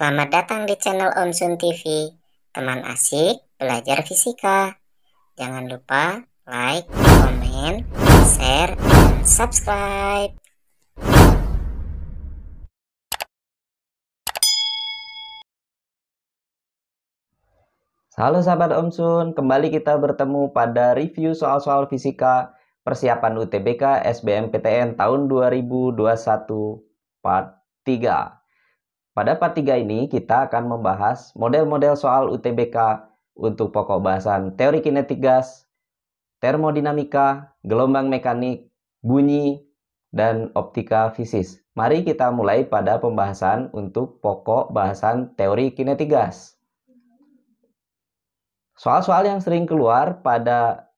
Selamat datang di channel Om Sun TV, teman asik belajar fisika. Jangan lupa like, komen, share, dan subscribe. Halo sahabat Om Sun, kembali kita bertemu pada review soal-soal fisika persiapan UTBK SBMPTN tahun 2021 part 3. Pada part 3 ini kita akan membahas model-model soal UTBK untuk pokok bahasan teori kinetik gas, termodinamika, gelombang mekanik, bunyi, dan optika fisis. Mari kita mulai pada pembahasan untuk pokok bahasan teori kinetik gas. Soal-soal yang sering keluar pada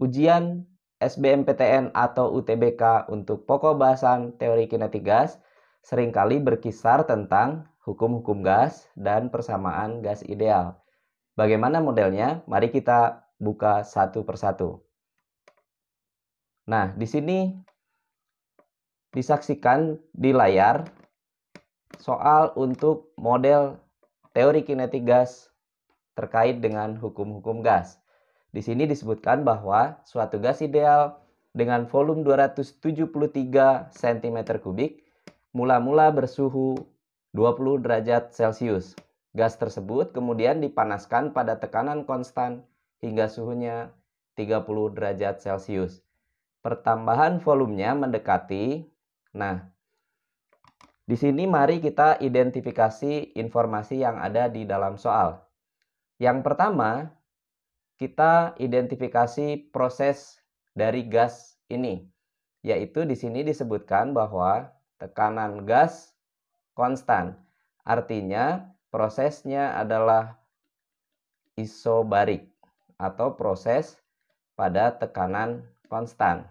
ujian SBMPTN atau UTBK untuk pokok bahasan teori kinetik gas seringkali berkisar tentang hukum-hukum gas dan persamaan gas ideal. Bagaimana modelnya? Mari kita buka satu persatu. Nah, di sini disaksikan di layar soal untuk model teori kinetik gas terkait dengan hukum-hukum gas. Di sini disebutkan bahwa suatu gas ideal dengan volume 273 cm kubik mula-mula bersuhu 20 derajat Celcius. Gas tersebut kemudian dipanaskan pada tekanan konstan hingga suhunya 30 derajat Celcius. Pertambahan volumenya mendekati. Nah, di sini mari kita identifikasi informasi yang ada di dalam soal. Yang pertama, kita identifikasi proses dari gas ini, yaitu di sini disebutkan bahwa tekanan gas konstan. Artinya prosesnya adalah isobarik atau proses pada tekanan konstan.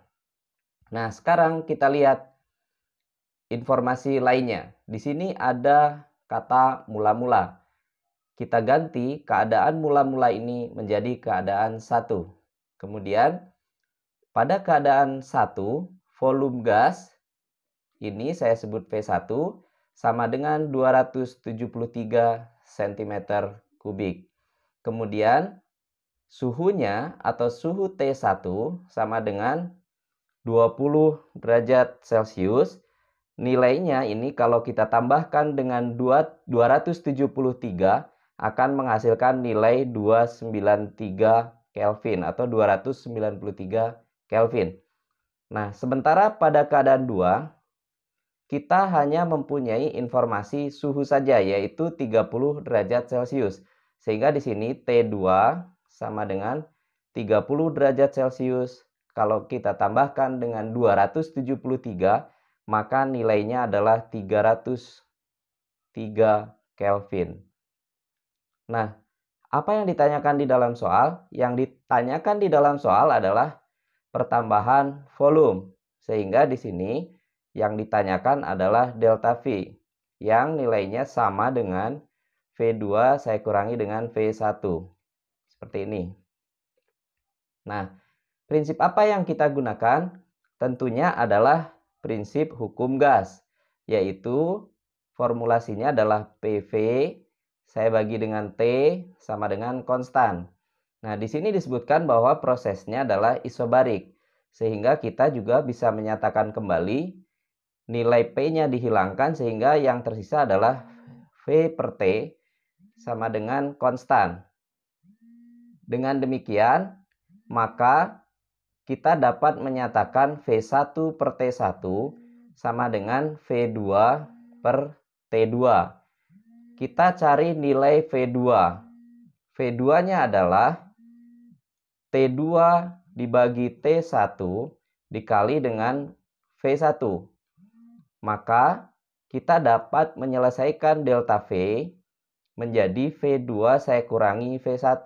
Nah, sekarang kita lihat informasi lainnya. Di sini ada kata mula-mula. Kita ganti keadaan mula-mula ini menjadi keadaan satu. Kemudian, pada keadaan satu, volume gas ini saya sebut V1 sama dengan 273 cm kubik. Kemudian suhunya atau suhu T1 sama dengan 20 derajat Celcius. Nilainya ini kalau kita tambahkan dengan 273 akan menghasilkan nilai 293 Kelvin atau 293 Kelvin. Nah, sementara pada keadaan 2, kita hanya mempunyai informasi suhu saja yaitu 30 derajat Celcius. Sehingga di sini T2 sama dengan 30 derajat Celcius. Kalau kita tambahkan dengan 273 maka nilainya adalah 303 Kelvin. Nah, apa yang ditanyakan di dalam soal? Yang ditanyakan di dalam soal adalah pertambahan volume. Sehingga di sini yang ditanyakan adalah delta V yang nilainya sama dengan V2 saya kurangi dengan V1. Seperti ini. Nah, prinsip apa yang kita gunakan? Tentunya adalah prinsip hukum gas, yaitu formulasinya adalah PV saya bagi dengan T sama dengan konstan. Nah, di sini disebutkan bahwa prosesnya adalah isobarik, sehingga kita juga bisa menyatakan kembali nilai P-nya dihilangkan sehingga yang tersisa adalah V per T sama dengan konstan. Dengan demikian, maka kita dapat menyatakan V1 per T1 sama dengan V2 per T2. Kita cari nilai V2. V2-nya adalah T2 dibagi T1 dikali dengan V1 maka kita dapat menyelesaikan delta V menjadi V2 saya kurangi V1.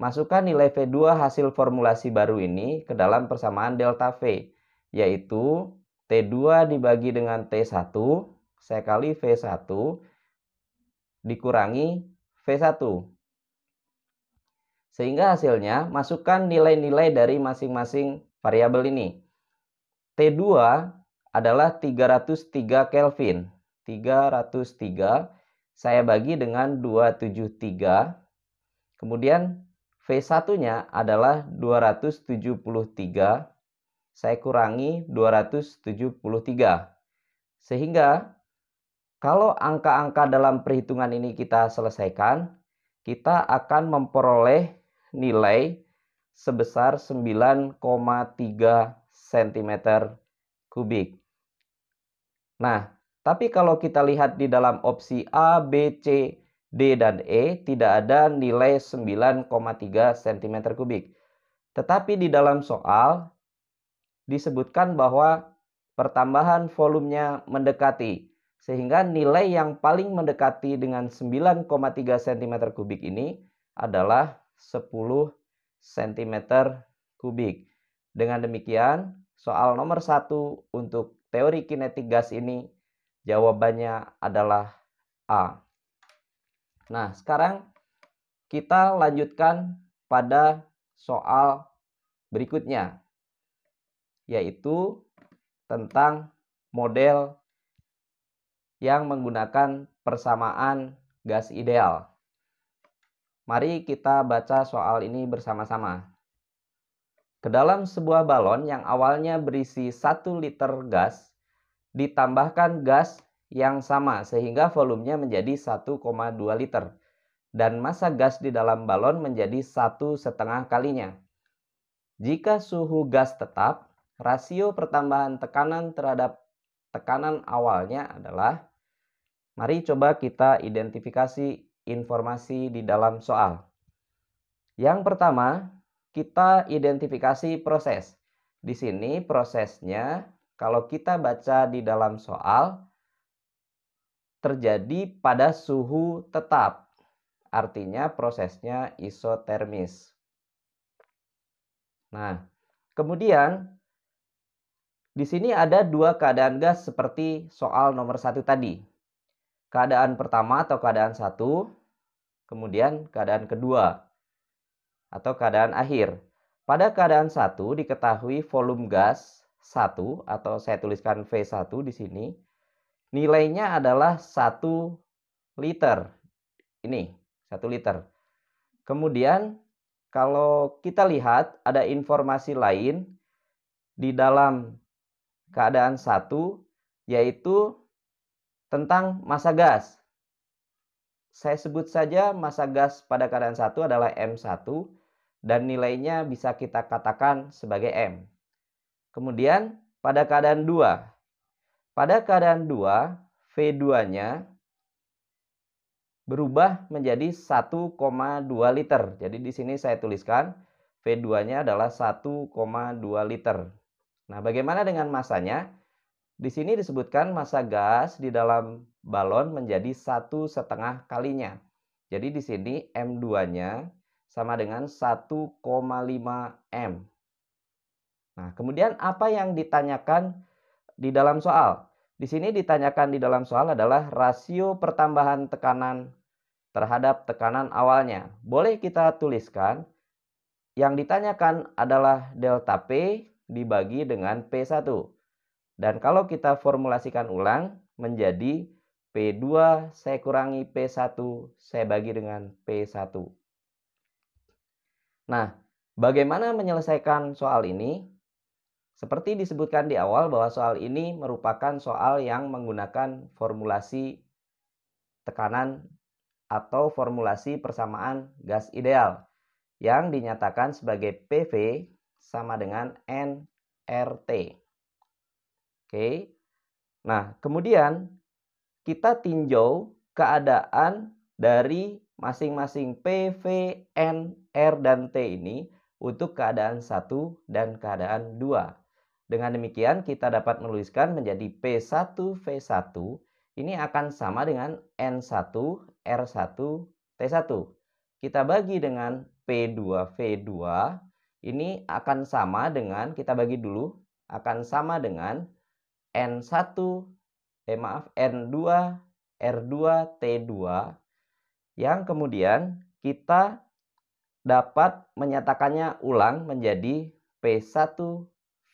Masukkan nilai V2 hasil formulasi baru ini ke dalam persamaan delta V, yaitu T2 dibagi dengan T1, saya kali V1, dikurangi V1. Sehingga hasilnya masukkan nilai-nilai dari masing-masing variabel ini. T2 adalah 303 Kelvin. 303 saya bagi dengan 273. Kemudian V1-nya adalah 273. Saya kurangi 273. Sehingga kalau angka-angka dalam perhitungan ini kita selesaikan, kita akan memperoleh nilai sebesar 9,3 cm kubik. Nah, tapi kalau kita lihat di dalam opsi A, B, C, D, dan E, tidak ada nilai 9,3 cm kubik. Tetapi di dalam soal disebutkan bahwa pertambahan volumenya mendekati. Sehingga nilai yang paling mendekati dengan 9,3 cm kubik ini adalah 10 cm kubik. Dengan demikian, soal nomor 1 untuk teori kinetik gas ini? Jawabannya adalah A. Nah, sekarang kita lanjutkan pada soal berikutnya, yaitu tentang model yang menggunakan persamaan gas ideal. Mari kita baca soal ini bersama-sama ke dalam sebuah balon yang awalnya berisi 1 liter gas ditambahkan gas yang sama sehingga volumenya menjadi 1,2 liter dan massa gas di dalam balon menjadi satu setengah kalinya. Jika suhu gas tetap, rasio pertambahan tekanan terhadap tekanan awalnya adalah mari coba kita identifikasi informasi di dalam soal. Yang pertama, kita identifikasi proses. Di sini prosesnya kalau kita baca di dalam soal terjadi pada suhu tetap. Artinya prosesnya isotermis. Nah, kemudian di sini ada dua keadaan gas seperti soal nomor satu tadi. Keadaan pertama atau keadaan satu, kemudian keadaan kedua atau keadaan akhir. Pada keadaan satu diketahui volume gas 1 atau saya tuliskan V1 di sini. Nilainya adalah 1 liter. Ini 1 liter. Kemudian kalau kita lihat ada informasi lain di dalam keadaan satu yaitu tentang massa gas. Saya sebut saja massa gas pada keadaan satu adalah M1 dan nilainya bisa kita katakan sebagai M. Kemudian pada keadaan 2. Pada keadaan 2, V2-nya berubah menjadi 1,2 liter. Jadi di sini saya tuliskan V2-nya adalah 1,2 liter. Nah, bagaimana dengan masanya? Di sini disebutkan massa gas di dalam balon menjadi satu setengah kalinya. Jadi di sini M2-nya sama dengan 1,5 M. Nah, kemudian apa yang ditanyakan di dalam soal? Di sini ditanyakan di dalam soal adalah rasio pertambahan tekanan terhadap tekanan awalnya. Boleh kita tuliskan yang ditanyakan adalah delta P dibagi dengan P1. Dan kalau kita formulasikan ulang menjadi P2 saya kurangi P1 saya bagi dengan P1. Nah, bagaimana menyelesaikan soal ini? Seperti disebutkan di awal bahwa soal ini merupakan soal yang menggunakan formulasi tekanan atau formulasi persamaan gas ideal yang dinyatakan sebagai PV sama dengan NRT. Oke. Nah, kemudian kita tinjau keadaan dari masing-masing P, V, N, R, dan T ini untuk keadaan 1 dan keadaan 2. Dengan demikian kita dapat menuliskan menjadi P1, V1 ini akan sama dengan N1, R1, T1. Kita bagi dengan P2, V2 ini akan sama dengan, kita bagi dulu, akan sama dengan N1, eh maaf, N2, R2, T2 yang kemudian kita dapat menyatakannya ulang menjadi P1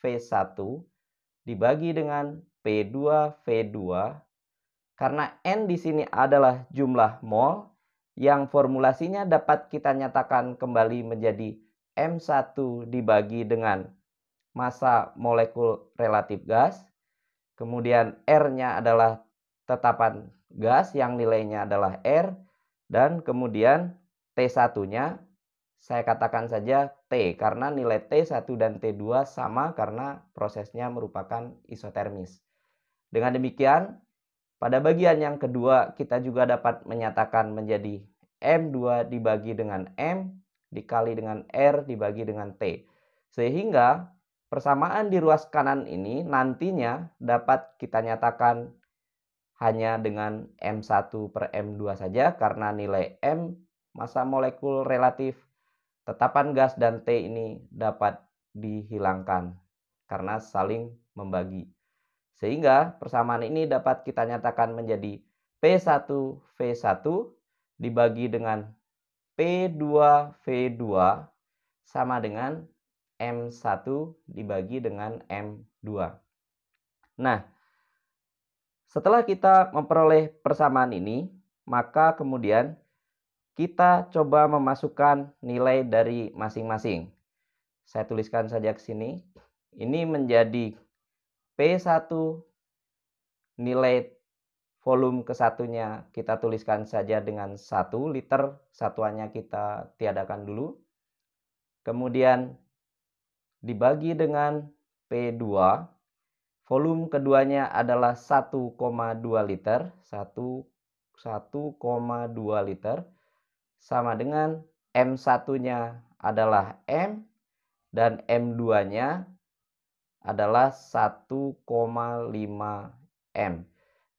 V1 dibagi dengan P2 V2 karena N di sini adalah jumlah mol yang formulasinya dapat kita nyatakan kembali menjadi M1 dibagi dengan massa molekul relatif gas. Kemudian R-nya adalah tetapan gas yang nilainya adalah R dan kemudian T1-nya saya katakan saja T karena nilai T1 dan T2 sama karena prosesnya merupakan isotermis. Dengan demikian, pada bagian yang kedua kita juga dapat menyatakan menjadi M2 dibagi dengan M dikali dengan R dibagi dengan T. Sehingga persamaan di ruas kanan ini nantinya dapat kita nyatakan hanya dengan M1 per M2 saja karena nilai M masa molekul relatif tetapan gas dan T ini dapat dihilangkan karena saling membagi. Sehingga persamaan ini dapat kita nyatakan menjadi P1V1 dibagi dengan P2V2 sama dengan M1 dibagi dengan M2. Nah, setelah kita memperoleh persamaan ini, maka kemudian kita coba memasukkan nilai dari masing-masing. Saya tuliskan saja ke sini. Ini menjadi P1 nilai volume kesatunya kita tuliskan saja dengan 1 liter, satuannya kita tiadakan dulu. Kemudian dibagi dengan P2 Volume keduanya adalah 1,2 liter, 1,2 liter sama dengan M1-nya adalah M dan M2-nya adalah 1,5 M.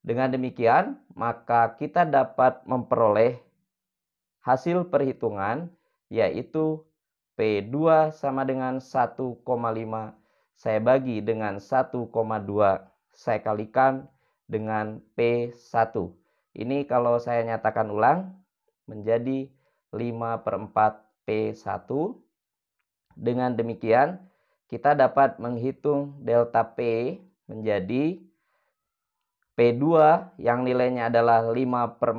Dengan demikian, maka kita dapat memperoleh hasil perhitungan yaitu P2 sama dengan 1,5 saya bagi dengan 1,2 saya kalikan dengan P1 ini kalau saya nyatakan ulang menjadi 5 per 4 P1 dengan demikian kita dapat menghitung delta P menjadi P2 yang nilainya adalah 5 per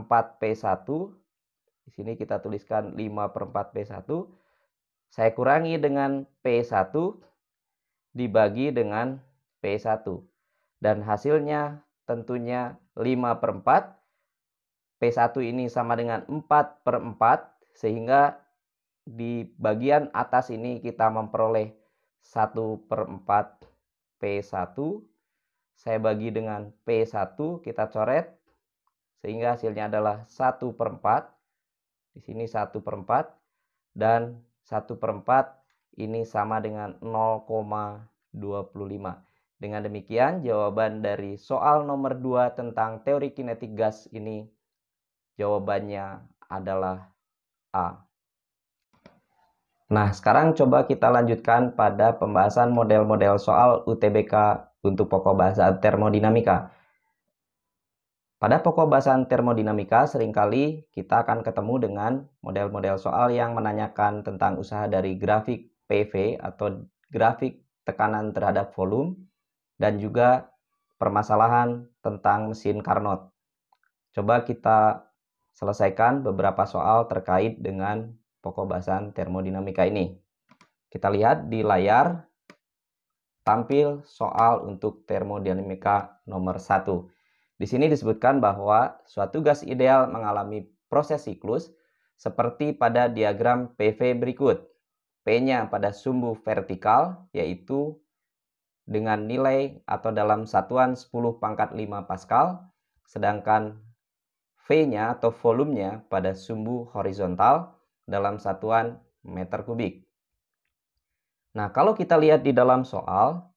4 P1 di sini kita tuliskan 5 per 4 P1 saya kurangi dengan P1 dibagi dengan P1. Dan hasilnya tentunya 5 per 4. P1 ini sama dengan 4 per 4 sehingga di bagian atas ini kita memperoleh 1 per 4 P1. Saya bagi dengan P1, kita coret. Sehingga hasilnya adalah 1 per 4. Di sini 1 per 4. Dan 1 per 4 ini sama dengan 0,25. Dengan demikian, jawaban dari soal nomor 2 tentang teori kinetik gas ini jawabannya adalah A. Nah, sekarang coba kita lanjutkan pada pembahasan model-model soal UTBK untuk pokok bahasa termodinamika. Pada pokok bahasan termodinamika, seringkali kita akan ketemu dengan model-model soal yang menanyakan tentang usaha dari grafik PV atau grafik tekanan terhadap volume dan juga permasalahan tentang mesin Carnot. Coba kita selesaikan beberapa soal terkait dengan pokok bahasan termodinamika ini. Kita lihat di layar tampil soal untuk termodinamika nomor 1. Di sini disebutkan bahwa suatu gas ideal mengalami proses siklus seperti pada diagram PV berikut. P-nya pada sumbu vertikal yaitu dengan nilai atau dalam satuan 10 pangkat 5 Pascal, sedangkan V-nya atau volumenya pada sumbu horizontal dalam satuan meter kubik. Nah, kalau kita lihat di dalam soal,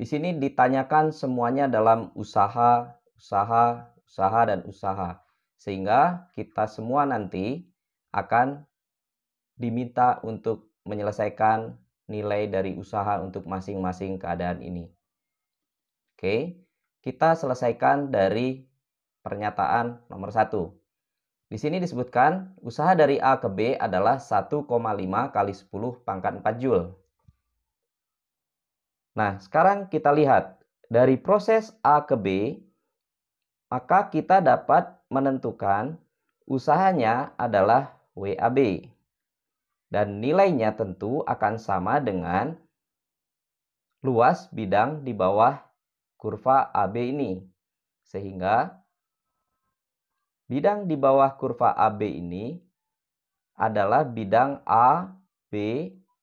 di sini ditanyakan semuanya dalam usaha, usaha, usaha, dan usaha. Sehingga kita semua nanti akan diminta untuk menyelesaikan nilai dari usaha untuk masing-masing keadaan ini. Oke, kita selesaikan dari pernyataan nomor satu. Di sini disebutkan usaha dari A ke B adalah 1,5 kali 10 pangkat 4 Joule. Nah, sekarang kita lihat dari proses A ke B, maka kita dapat menentukan usahanya adalah WAB dan nilainya tentu akan sama dengan luas bidang di bawah kurva AB ini. Sehingga bidang di bawah kurva AB ini adalah bidang A, B,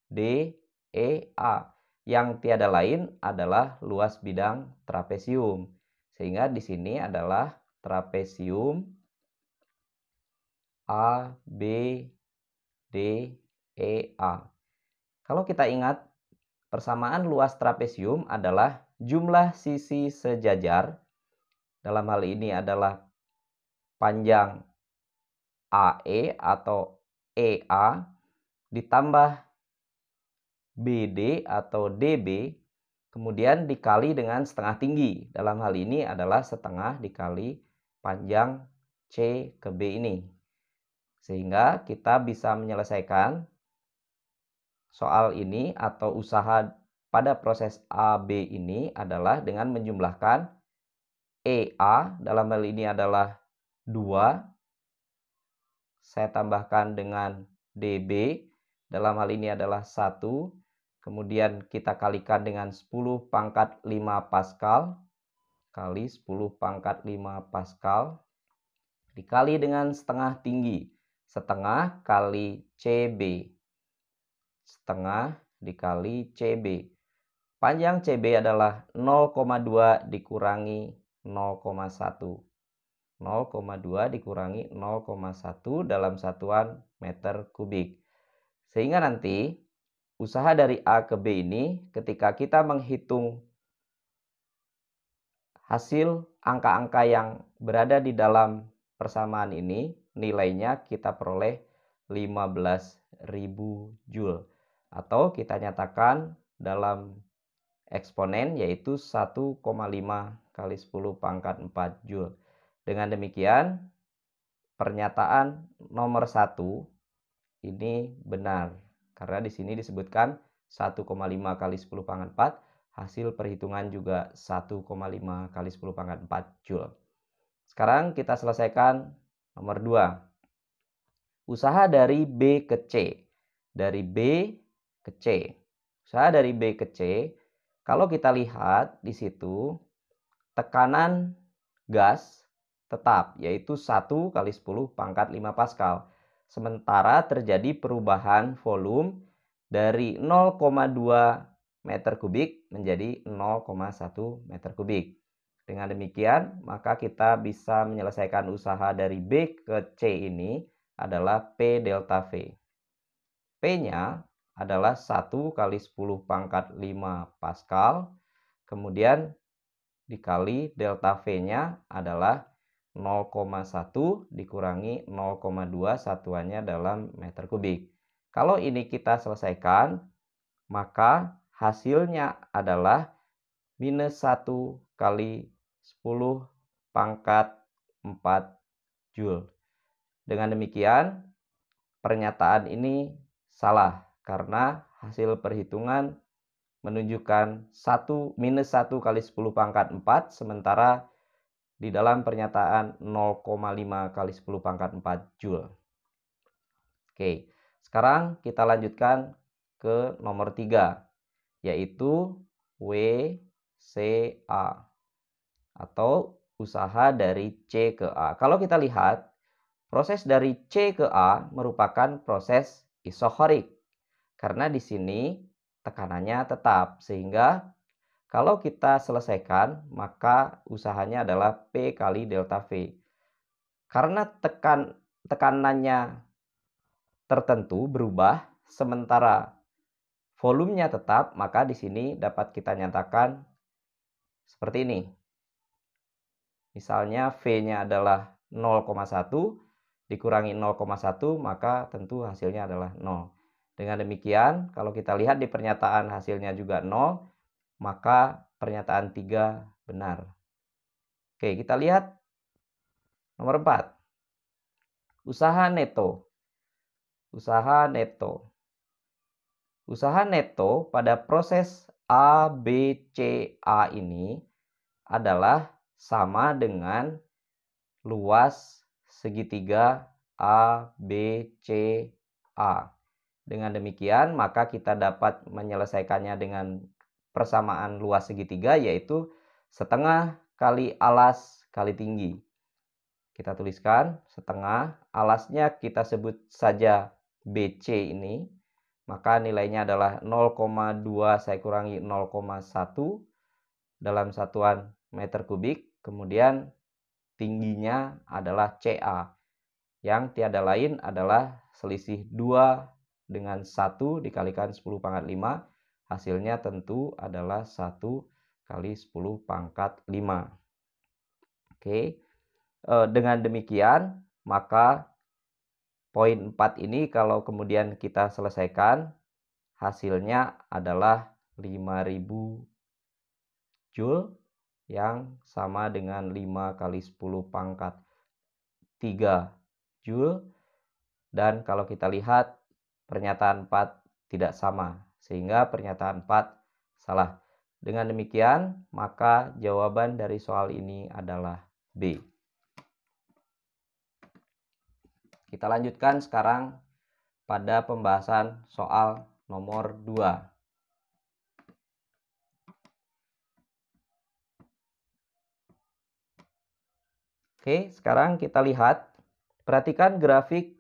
D, E, A yang tiada lain adalah luas bidang trapesium. Sehingga di sini adalah trapesium A, B, D, EA. Kalau kita ingat, persamaan luas trapesium adalah jumlah sisi sejajar. Dalam hal ini adalah panjang AE atau EA ditambah BD atau DB kemudian dikali dengan setengah tinggi. Dalam hal ini adalah setengah dikali panjang C ke B ini. Sehingga kita bisa menyelesaikan soal ini atau usaha pada proses AB ini adalah dengan menjumlahkan EA dalam hal ini adalah 2 saya tambahkan dengan DB dalam hal ini adalah 1 kemudian kita kalikan dengan 10 pangkat 5 Pascal kali 10 pangkat 5 Pascal dikali dengan setengah tinggi setengah kali CB setengah dikali CB. Panjang CB adalah 0,2 dikurangi 0,1. 0,2 dikurangi 0,1 dalam satuan meter kubik. Sehingga nanti usaha dari A ke B ini ketika kita menghitung hasil angka-angka yang berada di dalam persamaan ini nilainya kita peroleh 15.000 Joule atau kita nyatakan dalam eksponen yaitu 1,5 kali 10 pangkat 4 Joule. Dengan demikian, pernyataan nomor 1 ini benar. Karena di sini disebutkan 1,5 kali 10 pangkat 4, hasil perhitungan juga 1,5 kali 10 pangkat 4 Joule. Sekarang kita selesaikan nomor 2. Usaha dari B ke C. Dari B ke C. Usaha dari B ke C, kalau kita lihat di situ tekanan gas tetap yaitu 1 kali 10 pangkat 5 Pascal. Sementara terjadi perubahan volume dari 0,2 meter kubik menjadi 0,1 meter kubik. Dengan demikian, maka kita bisa menyelesaikan usaha dari B ke C ini adalah P delta V. P-nya adalah 1 kali 10 pangkat 5 Pascal. Kemudian dikali delta V-nya adalah 0,1 dikurangi 0,2 satuannya dalam meter kubik. Kalau ini kita selesaikan, maka hasilnya adalah minus 1 kali 10 pangkat 4 Joule. Dengan demikian, pernyataan ini salah karena hasil perhitungan menunjukkan 1 minus 1 kali 10 pangkat 4, sementara di dalam pernyataan 0,5 kali 10 pangkat 4 Joule. Oke, sekarang kita lanjutkan ke nomor 3, yaitu WCA atau usaha dari C ke A. Kalau kita lihat, proses dari C ke A merupakan proses isohorik karena di sini tekanannya tetap sehingga kalau kita selesaikan maka usahanya adalah P kali delta V. Karena tekan tekanannya tertentu berubah sementara volumenya tetap maka di sini dapat kita nyatakan seperti ini. Misalnya V-nya adalah 0,1 dikurangi 0,1 maka tentu hasilnya adalah 0. Dengan demikian, kalau kita lihat di pernyataan hasilnya juga 0, maka pernyataan 3 benar. Oke, kita lihat nomor 4. Usaha neto. Usaha neto. Usaha neto pada proses A, B, C, A ini adalah sama dengan luas segitiga A, B, C, A. Dengan demikian, maka kita dapat menyelesaikannya dengan persamaan luas segitiga yaitu setengah kali alas kali tinggi. Kita tuliskan setengah, alasnya kita sebut saja BC ini, maka nilainya adalah 0,2 saya kurangi 0,1 dalam satuan meter kubik. Kemudian tingginya adalah CA yang tiada lain adalah selisih 2 dengan 1 dikalikan 10 pangkat 5 hasilnya tentu adalah 1 kali 10 pangkat 5 oke e, dengan demikian maka poin 4 ini kalau kemudian kita selesaikan hasilnya adalah 5000 joule yang sama dengan 5 kali 10 pangkat 3 joule dan kalau kita lihat pernyataan 4 tidak sama, sehingga pernyataan 4 salah. Dengan demikian, maka jawaban dari soal ini adalah B. Kita lanjutkan sekarang pada pembahasan soal nomor 2. Oke, sekarang kita lihat. Perhatikan grafik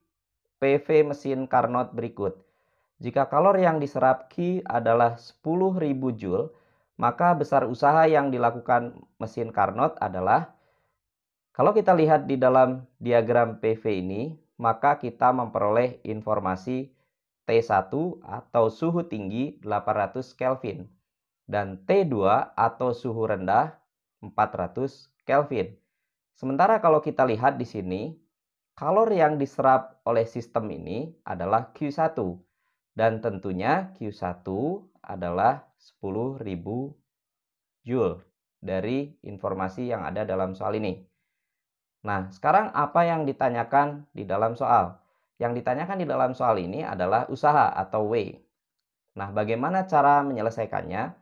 PV mesin Carnot berikut. Jika kalor yang diserap Q adalah 10.000 Joule, maka besar usaha yang dilakukan mesin Carnot adalah kalau kita lihat di dalam diagram PV ini, maka kita memperoleh informasi T1 atau suhu tinggi 800 Kelvin dan T2 atau suhu rendah 400 Kelvin. Sementara kalau kita lihat di sini, Kalor yang diserap oleh sistem ini adalah Q1 dan tentunya Q1 adalah 10.000 joule dari informasi yang ada dalam soal ini. Nah, sekarang apa yang ditanyakan di dalam soal? Yang ditanyakan di dalam soal ini adalah usaha atau W. Nah, bagaimana cara menyelesaikannya?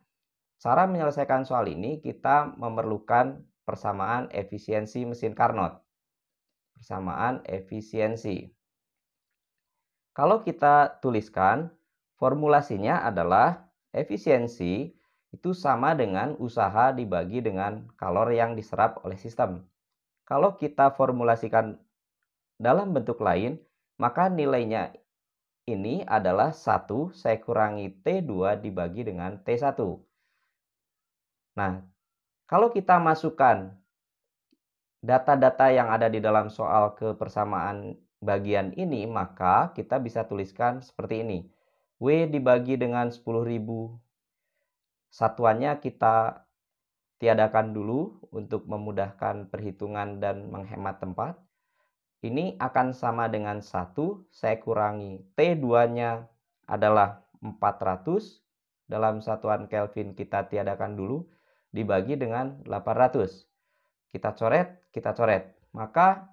Cara menyelesaikan soal ini kita memerlukan persamaan efisiensi mesin Carnot persamaan efisiensi. Kalau kita tuliskan, formulasinya adalah efisiensi itu sama dengan usaha dibagi dengan kalor yang diserap oleh sistem. Kalau kita formulasikan dalam bentuk lain, maka nilainya ini adalah 1 saya kurangi T2 dibagi dengan T1. Nah, kalau kita masukkan data-data yang ada di dalam soal kepersamaan bagian ini, maka kita bisa tuliskan seperti ini. W dibagi dengan 10.000 satuannya kita tiadakan dulu untuk memudahkan perhitungan dan menghemat tempat. Ini akan sama dengan 1, saya kurangi T2-nya adalah 400. Dalam satuan Kelvin kita tiadakan dulu, dibagi dengan 800 kita coret, kita coret. Maka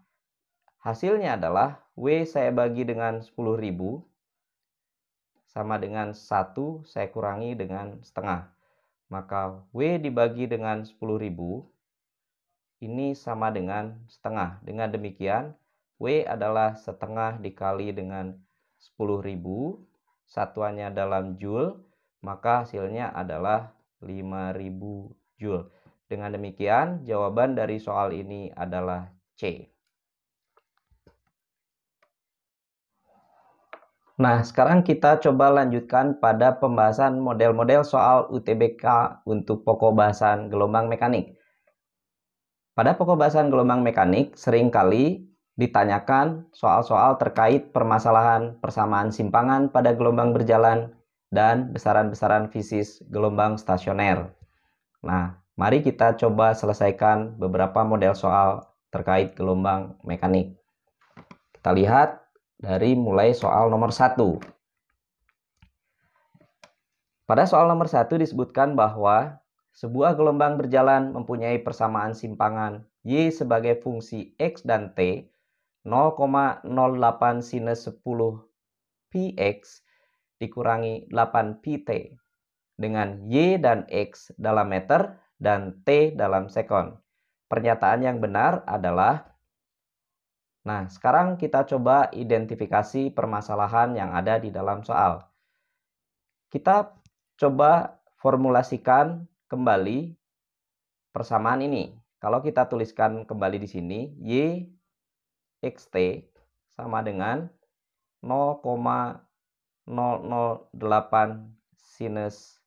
hasilnya adalah W saya bagi dengan 10.000 sama dengan 1 saya kurangi dengan setengah. Maka W dibagi dengan 10.000 ini sama dengan setengah. Dengan demikian, W adalah setengah dikali dengan 10.000 satuannya dalam joule, maka hasilnya adalah 5000 joule. Dengan demikian, jawaban dari soal ini adalah C. Nah, sekarang kita coba lanjutkan pada pembahasan model-model soal UTBK untuk pokok bahasan gelombang mekanik. Pada pokok bahasan gelombang mekanik, seringkali ditanyakan soal-soal terkait permasalahan persamaan simpangan pada gelombang berjalan dan besaran-besaran fisis gelombang stasioner. Nah, Mari kita coba selesaikan beberapa model soal terkait gelombang mekanik. Kita lihat dari mulai soal nomor satu. Pada soal nomor satu disebutkan bahwa sebuah gelombang berjalan mempunyai persamaan simpangan Y sebagai fungsi X dan T 0,08 sin 10 px dikurangi 8 pt dengan Y dan X dalam meter dan T dalam sekon. Pernyataan yang benar adalah Nah, sekarang kita coba identifikasi permasalahan yang ada di dalam soal. Kita coba formulasikan kembali persamaan ini. Kalau kita tuliskan kembali di sini, Y XT sama dengan 0,008 sinus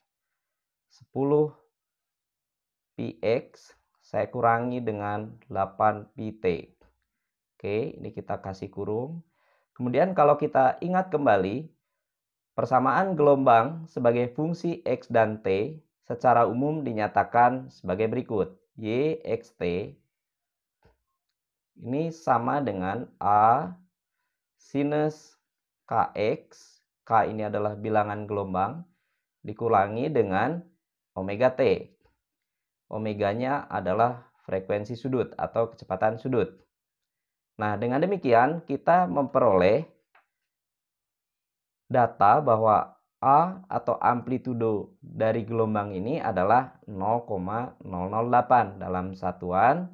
10 px saya kurangi dengan 8pt. Oke, ini kita kasih kurung. Kemudian kalau kita ingat kembali, persamaan gelombang sebagai fungsi x dan t secara umum dinyatakan sebagai berikut. Y, x, t ini sama dengan A sinus KX, K ini adalah bilangan gelombang, dikurangi dengan omega T omeganya adalah frekuensi sudut atau kecepatan sudut. Nah, dengan demikian kita memperoleh data bahwa A atau amplitudo dari gelombang ini adalah 0,008 dalam satuan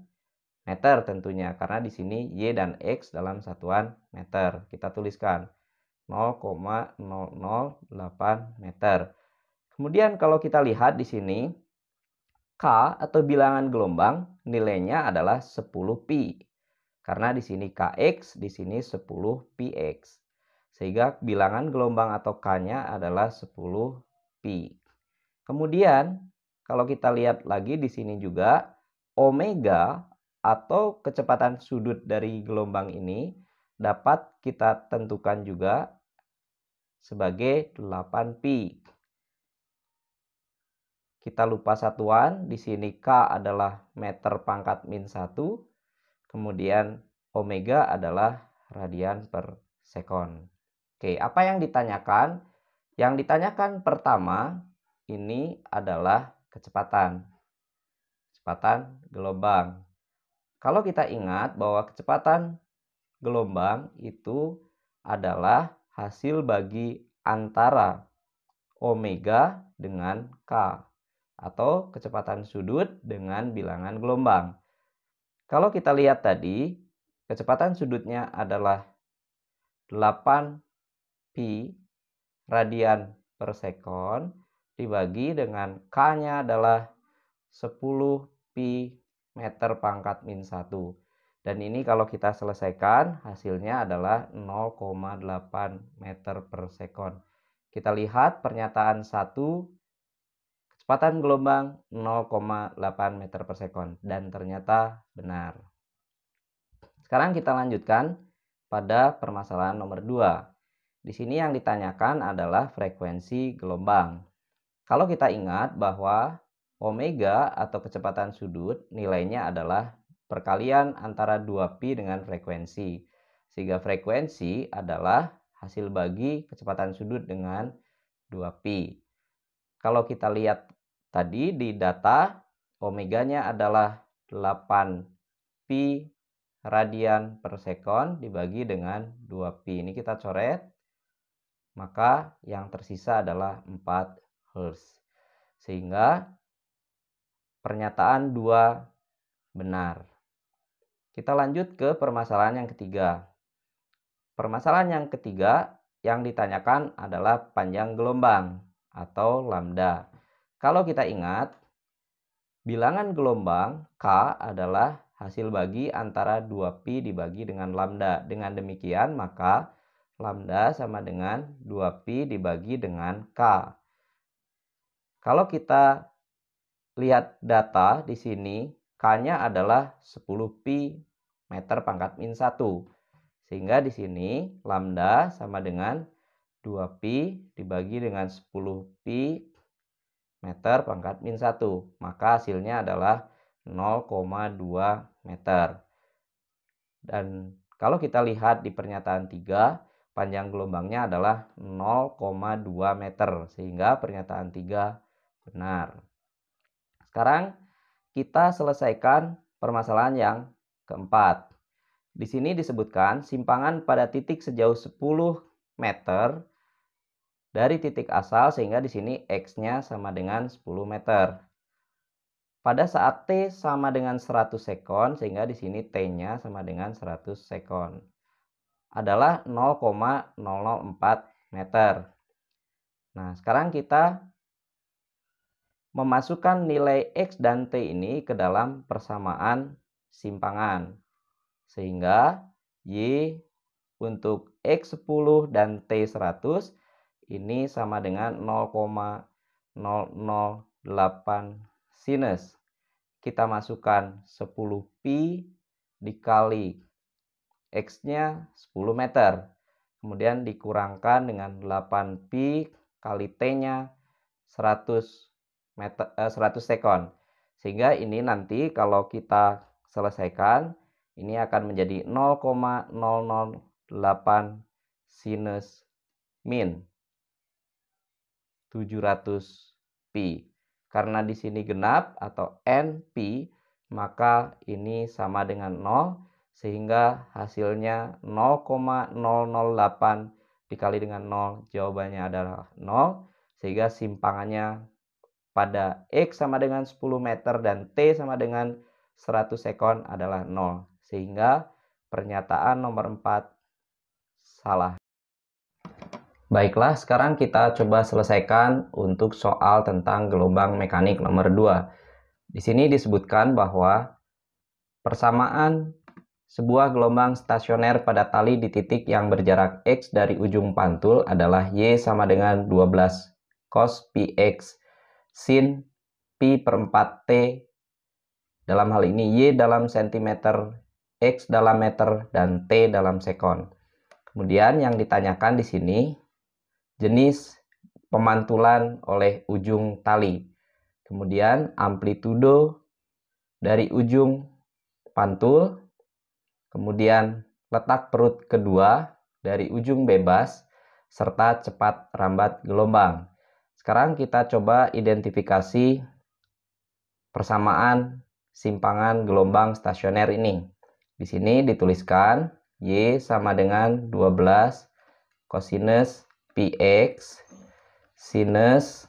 meter tentunya karena di sini Y dan X dalam satuan meter. Kita tuliskan 0,008 meter. Kemudian kalau kita lihat di sini K atau bilangan gelombang nilainya adalah 10pi. Karena di sini Kx, di sini 10px. Sehingga bilangan gelombang atau K-nya adalah 10pi. Kemudian kalau kita lihat lagi di sini juga omega atau kecepatan sudut dari gelombang ini dapat kita tentukan juga sebagai 8pi. Kita lupa satuan, di sini K adalah meter pangkat min 1, kemudian omega adalah radian per sekon. Oke, apa yang ditanyakan? Yang ditanyakan pertama ini adalah kecepatan. Kecepatan gelombang. Kalau kita ingat bahwa kecepatan gelombang itu adalah hasil bagi antara omega dengan k atau kecepatan sudut dengan bilangan gelombang. Kalau kita lihat tadi, kecepatan sudutnya adalah 8 pi radian per sekon dibagi dengan K-nya adalah 10 pi meter pangkat min 1. Dan ini kalau kita selesaikan hasilnya adalah 0,8 meter per sekon. Kita lihat pernyataan 1 kecepatan gelombang 0,8 meter per second dan ternyata benar. Sekarang kita lanjutkan pada permasalahan nomor 2. Di sini yang ditanyakan adalah frekuensi gelombang. Kalau kita ingat bahwa omega atau kecepatan sudut nilainya adalah perkalian antara 2pi dengan frekuensi. Sehingga frekuensi adalah hasil bagi kecepatan sudut dengan 2pi kalau kita lihat Tadi di data omeganya adalah 8 pi radian per second dibagi dengan 2 pi. Ini kita coret. Maka yang tersisa adalah 4 Hz. Sehingga pernyataan 2 benar. Kita lanjut ke permasalahan yang ketiga. Permasalahan yang ketiga yang ditanyakan adalah panjang gelombang atau lambda. Kalau kita ingat, bilangan gelombang K adalah hasil bagi antara 2pi dibagi dengan lambda. Dengan demikian, maka lambda sama dengan 2pi dibagi dengan K. Kalau kita lihat data di sini, K-nya adalah 10pi meter pangkat min 1. Sehingga di sini lambda sama dengan 2pi dibagi dengan 10pi meter pangkat min 1. Maka hasilnya adalah 0,2 meter. Dan kalau kita lihat di pernyataan 3, panjang gelombangnya adalah 0,2 meter. Sehingga pernyataan 3 benar. Sekarang kita selesaikan permasalahan yang keempat. Di sini disebutkan simpangan pada titik sejauh 10 meter dari titik asal sehingga di sini X-nya sama dengan 10 meter. Pada saat T sama dengan 100 sekon sehingga di sini T-nya sama dengan 100 sekon adalah 0,004 meter. Nah, sekarang kita memasukkan nilai X dan T ini ke dalam persamaan simpangan. Sehingga Y untuk X10 dan T100 ini sama dengan 0,008 sinus. Kita masukkan 10pi dikali x-nya 10 meter. Kemudian dikurangkan dengan 8pi kali t-nya 100 meter eh, 100 sekon. Sehingga ini nanti kalau kita selesaikan ini akan menjadi 0,008 sinus min. 700 pi. Karena di sini genap atau NP, maka ini sama dengan 0, sehingga hasilnya 0,008 dikali dengan 0, jawabannya adalah 0, sehingga simpangannya pada X sama dengan 10 meter dan T sama dengan 100 sekon adalah 0. Sehingga pernyataan nomor 4 salah. Baiklah, sekarang kita coba selesaikan untuk soal tentang gelombang mekanik nomor 2. Di sini disebutkan bahwa persamaan sebuah gelombang stasioner pada tali di titik yang berjarak X dari ujung pantul adalah Y sama dengan 12 cos px sin pi per 4 t dalam hal ini Y dalam sentimeter, X dalam meter, dan T dalam sekon. Kemudian yang ditanyakan di sini jenis pemantulan oleh ujung tali. Kemudian amplitudo dari ujung pantul. Kemudian letak perut kedua dari ujung bebas serta cepat rambat gelombang. Sekarang kita coba identifikasi persamaan simpangan gelombang stasioner ini. Di sini dituliskan Y sama dengan 12 cosinus px sinus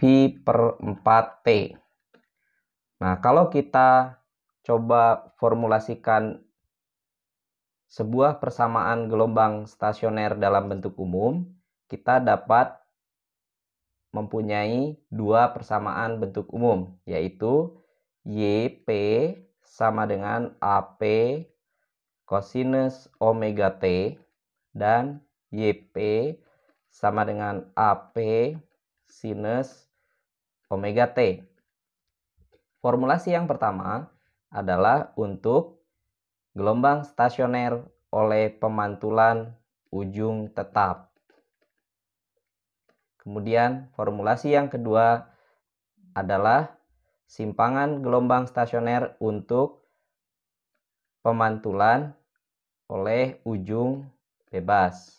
p per 4t. Nah, kalau kita coba formulasikan sebuah persamaan gelombang stasioner dalam bentuk umum, kita dapat mempunyai dua persamaan bentuk umum, yaitu YP sama dengan AP cosinus omega T dan YP sama dengan AP sinus omega T. Formulasi yang pertama adalah untuk gelombang stasioner oleh pemantulan ujung tetap. Kemudian formulasi yang kedua adalah simpangan gelombang stasioner untuk pemantulan oleh ujung bebas.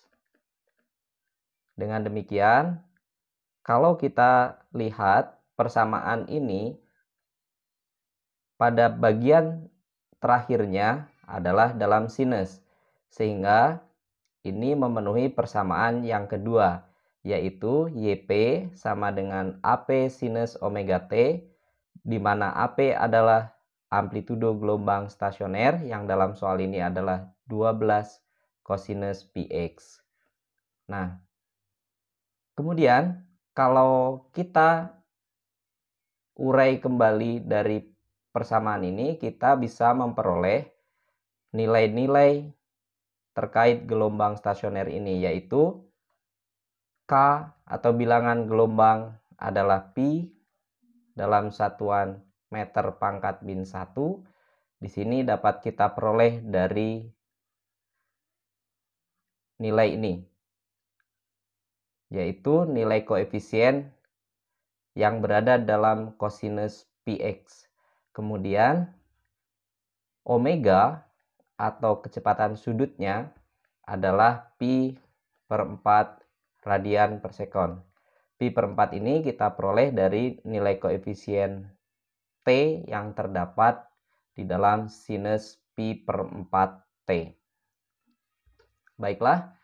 Dengan demikian, kalau kita lihat persamaan ini pada bagian terakhirnya adalah dalam sinus, sehingga ini memenuhi persamaan yang kedua, yaitu YP sama dengan AP sinus omega T, di mana AP adalah amplitudo gelombang stasioner yang dalam soal ini adalah 12 kosinus px. Nah, Kemudian, kalau kita urai kembali dari persamaan ini, kita bisa memperoleh nilai-nilai terkait gelombang stasioner ini, yaitu K atau bilangan gelombang adalah pi dalam satuan meter pangkat bin 1. Di sini dapat kita peroleh dari nilai ini yaitu nilai koefisien yang berada dalam cosinus px. Kemudian omega atau kecepatan sudutnya adalah pi per 4 radian per sekon. Pi per 4 ini kita peroleh dari nilai koefisien T yang terdapat di dalam sinus pi per 4 T. Baiklah,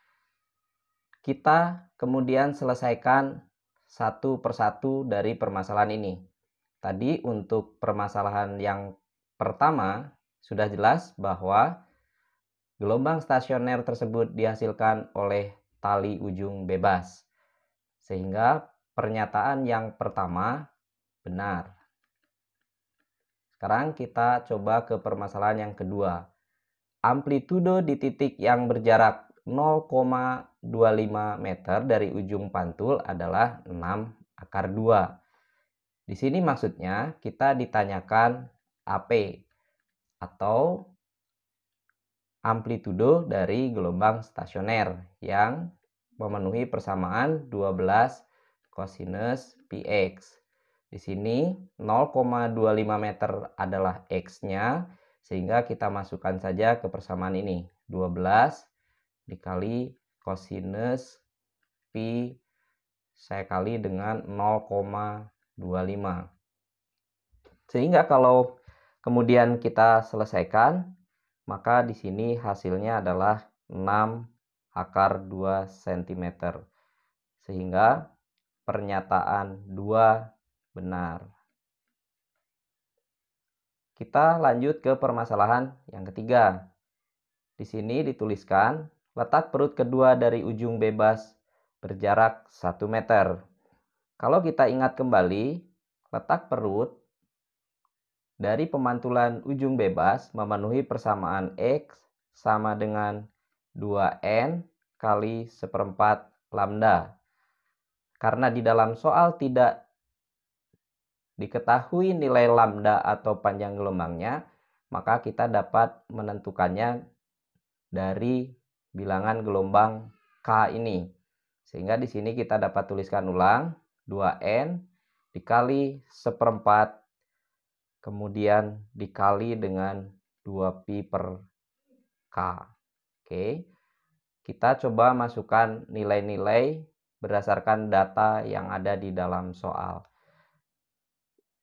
kita kemudian selesaikan satu persatu dari permasalahan ini. Tadi untuk permasalahan yang pertama sudah jelas bahwa gelombang stasioner tersebut dihasilkan oleh tali ujung bebas. Sehingga pernyataan yang pertama benar. Sekarang kita coba ke permasalahan yang kedua. Amplitudo di titik yang berjarak 0,25 meter dari ujung pantul adalah 6 akar 2. Di sini maksudnya kita ditanyakan AP atau amplitudo dari gelombang stasioner yang memenuhi persamaan 12 cosinus px. Di sini 0,25 meter adalah x-nya, sehingga kita masukkan saja ke persamaan ini, 12 dikali kosinus pi saya kali dengan 0,25. Sehingga kalau kemudian kita selesaikan, maka di sini hasilnya adalah 6 akar 2 cm. Sehingga pernyataan 2 benar. Kita lanjut ke permasalahan yang ketiga. Di sini dituliskan Letak perut kedua dari ujung bebas berjarak 1 meter. Kalau kita ingat kembali, letak perut dari pemantulan ujung bebas memenuhi persamaan X sama dengan 2N kali seperempat lambda. Karena di dalam soal tidak diketahui nilai lambda atau panjang gelombangnya, maka kita dapat menentukannya dari bilangan gelombang K ini. Sehingga di sini kita dapat tuliskan ulang 2N dikali seperempat kemudian dikali dengan 2Pi per K. Oke, kita coba masukkan nilai-nilai berdasarkan data yang ada di dalam soal.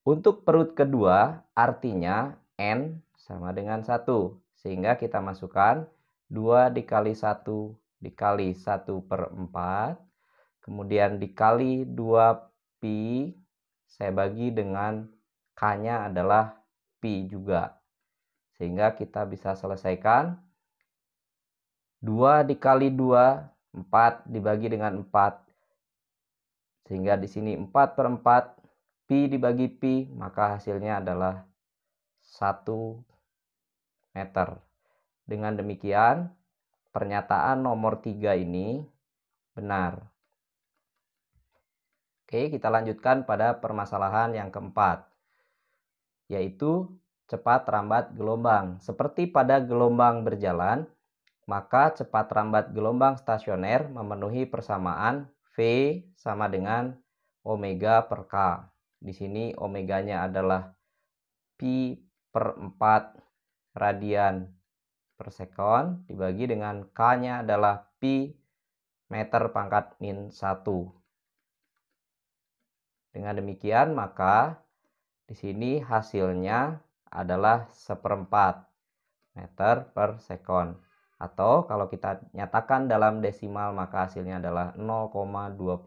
Untuk perut kedua artinya N sama dengan 1, sehingga kita masukkan 2 dikali 1 dikali 1 per 4. Kemudian dikali 2pi saya bagi dengan k-nya adalah pi juga. Sehingga kita bisa selesaikan 2 dikali 2, 4 dibagi dengan 4. Sehingga di sini 4 per 4, pi dibagi pi, maka hasilnya adalah 1 meter. Dengan demikian, pernyataan nomor 3 ini benar. Oke, kita lanjutkan pada permasalahan yang keempat, yaitu cepat rambat gelombang. Seperti pada gelombang berjalan, maka cepat rambat gelombang stasioner memenuhi persamaan V sama dengan omega per K. Di sini omeganya adalah pi per 4 radian per second dibagi dengan K-nya adalah pi meter pangkat min 1. Dengan demikian maka di sini hasilnya adalah seperempat meter per second Atau kalau kita nyatakan dalam desimal maka hasilnya adalah 0,25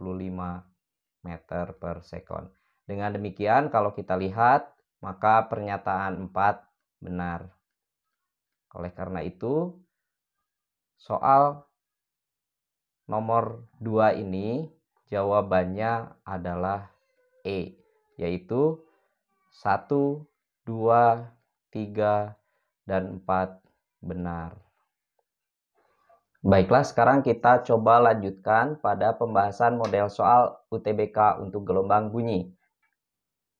meter per second. Dengan demikian kalau kita lihat maka pernyataan 4 benar. Oleh karena itu, soal nomor 2 ini jawabannya adalah E, yaitu 1, 2, 3, dan 4 benar. Baiklah, sekarang kita coba lanjutkan pada pembahasan model soal UTBK untuk gelombang bunyi.